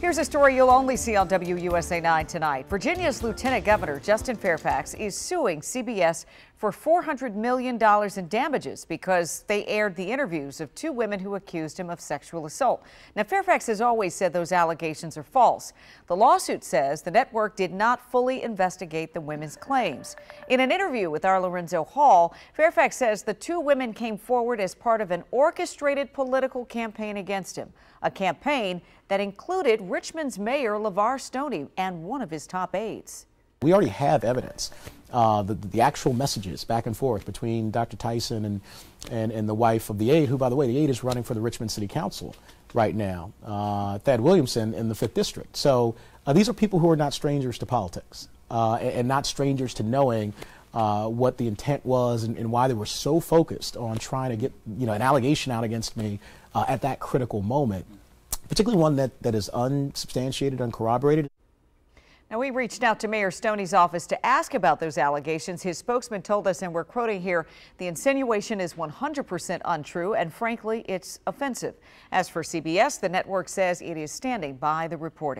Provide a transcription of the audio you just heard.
Here's a story you'll only see on WUSA 9 tonight. Virginia's Lieutenant Governor Justin Fairfax is suing CBS for $400 million in damages because they aired the interviews of two women who accused him of sexual assault. Now, Fairfax has always said those allegations are false. The lawsuit says the network did not fully investigate the women's claims. In an interview with our Lorenzo Hall, Fairfax says the two women came forward as part of an orchestrated political campaign against him, a campaign that included Richmond's mayor, LeVar Stoney, and one of his top aides. We already have evidence. Uh, the, the actual messages back and forth between Dr. Tyson and, and, and the wife of the aide, who, by the way, the aide is running for the Richmond City Council right now, uh, Thad Williamson in the 5th District. So uh, these are people who are not strangers to politics uh, and, and, not strangers to knowing uh, what the intent was and, and, why they were so focused on trying to get you know, an allegation out against me uh, at that critical moment, particularly one that, that is unsubstantiated, uncorroborated. Now, we reached out to Mayor Stoney's office to ask about those allegations. His spokesman told us, and we're quoting here, the insinuation is 100% untrue, and frankly, it's offensive. As for CBS, the network says it is standing by the reporting.